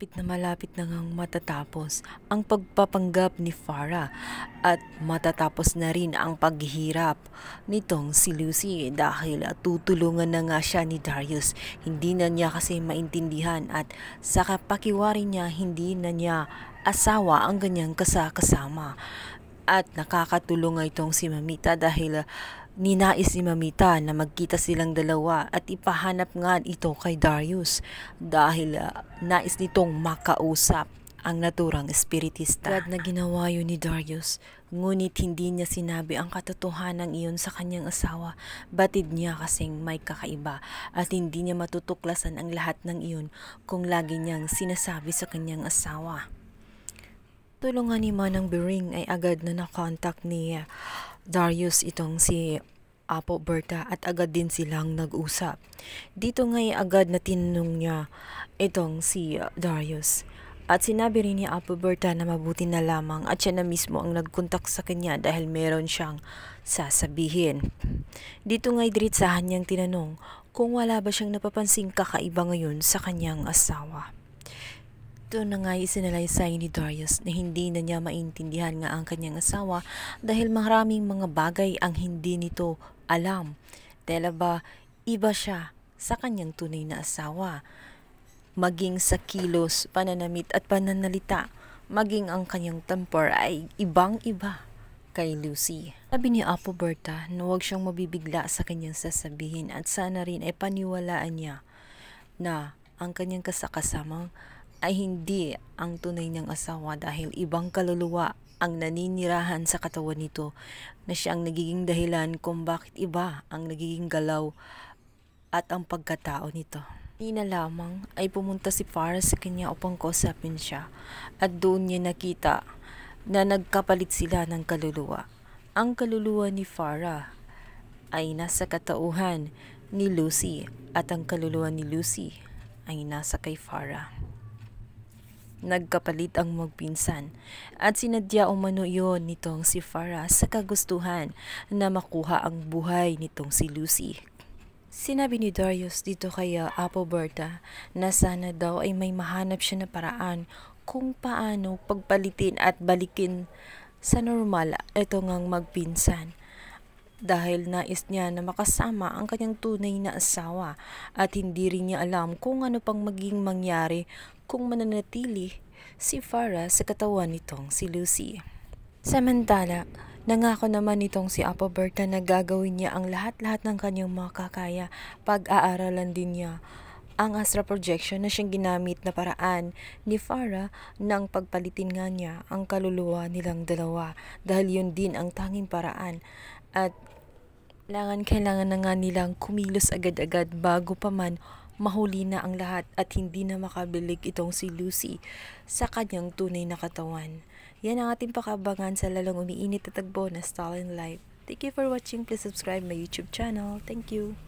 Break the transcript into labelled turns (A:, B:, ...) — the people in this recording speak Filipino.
A: Malapit na malapit na ngang matatapos ang pagpapanggap ni Farah at matatapos na rin ang paghihirap nitong si Lucy dahil tutulungan na nga siya ni Darius. Hindi na niya kasi maintindihan at sa kapakiwari niya hindi na niya asawa ang ganyang kasakasama. At nakakatulong itong si Mamita dahil uh, Ninais ni Mamita na magkita silang dalawa at ipahanap nga ito kay Darius dahil ah, nais nitong makausap ang naturang espiritista. God na ginawa yun ni Darius, ngunit hindi niya sinabi ang katotohanan iyon sa kanyang asawa. Batid niya kasing may kakaiba at hindi niya matutuklasan ang lahat ng iyon kung lagi niyang sinasabi sa kanyang asawa. Tulungan ni Manang Bering ay agad na nakontak ni Darius itong si Apo Berta at agad din silang nag-usap. Dito ngay agad na tinanong niya itong si Darius. At sinabi rin ni Apo Berta na mabuti na lamang at siya na mismo ang nagkontak sa kanya dahil meron siyang sasabihin. Dito ngay diritsahan niyang tinanong kung wala ba siyang napapansing kakaiba ngayon sa kanyang asawa. Ito na nga isinalaysay ni Darius na hindi na niya maintindihan nga ang kanyang asawa dahil maraming mga bagay ang hindi nito alam. Dahil ba iba siya sa kanyang tunay na asawa. Maging sa kilos, pananamit at pananalita, maging ang kanyang temper ay ibang-iba kay Lucy. Sabi ni Apo Berta na huwag siyang mabibigla sa kanyang sasabihin at sana rin ay paniwalaan niya na ang kanyang kasakasamang ay hindi ang tunay niyang asawa dahil ibang kaluluwa ang naninirahan sa katawan nito na siya ang nagiging dahilan kung bakit iba ang nagiging galaw at ang pagkatao nito. Di na lamang ay pumunta si Farah sa kanya upang kausapin siya at doon niya nakita na nagkapalit sila ng kaluluwa. Ang kaluluwa ni Farah ay nasa katauhan ni Lucy at ang kaluluwa ni Lucy ay nasa kay Farah. Nagkapalit ang magpinsan at sinadya umano yon nitong si Farah sa kagustuhan na makuha ang buhay nitong si Lucy. Sinabi ni Darius dito kaya Apo Berta na sana daw ay may mahanap siya na paraan kung paano pagpalitin at balikin sa normal ito ngang magpinsan dahil nais niya na makasama ang kanyang tunay na asawa at hindi rin niya alam kung ano pang maging mangyari kung mananatili si Farah sa katawan nitong si Lucy. Samantala, nangako naman nitong si Apoberta na gagawin niya ang lahat-lahat ng kanyang makakaya pag-aaralan din niya ang astral projection na siyang ginamit na paraan ni Farah nang pagpalitin nga niya ang kaluluwa nilang dalawa dahil yun din ang tanging paraan at kailangan kailangan na nga nilang kumilos agad-agad bago pa man mahuli na ang lahat at hindi na makabilig itong si Lucy sa kanyang tunay na katawan. Yan ang ating pakabangan sa lalong umiinit at tagbo na Stalin Life. Thank you for watching. Please subscribe my YouTube channel. Thank you.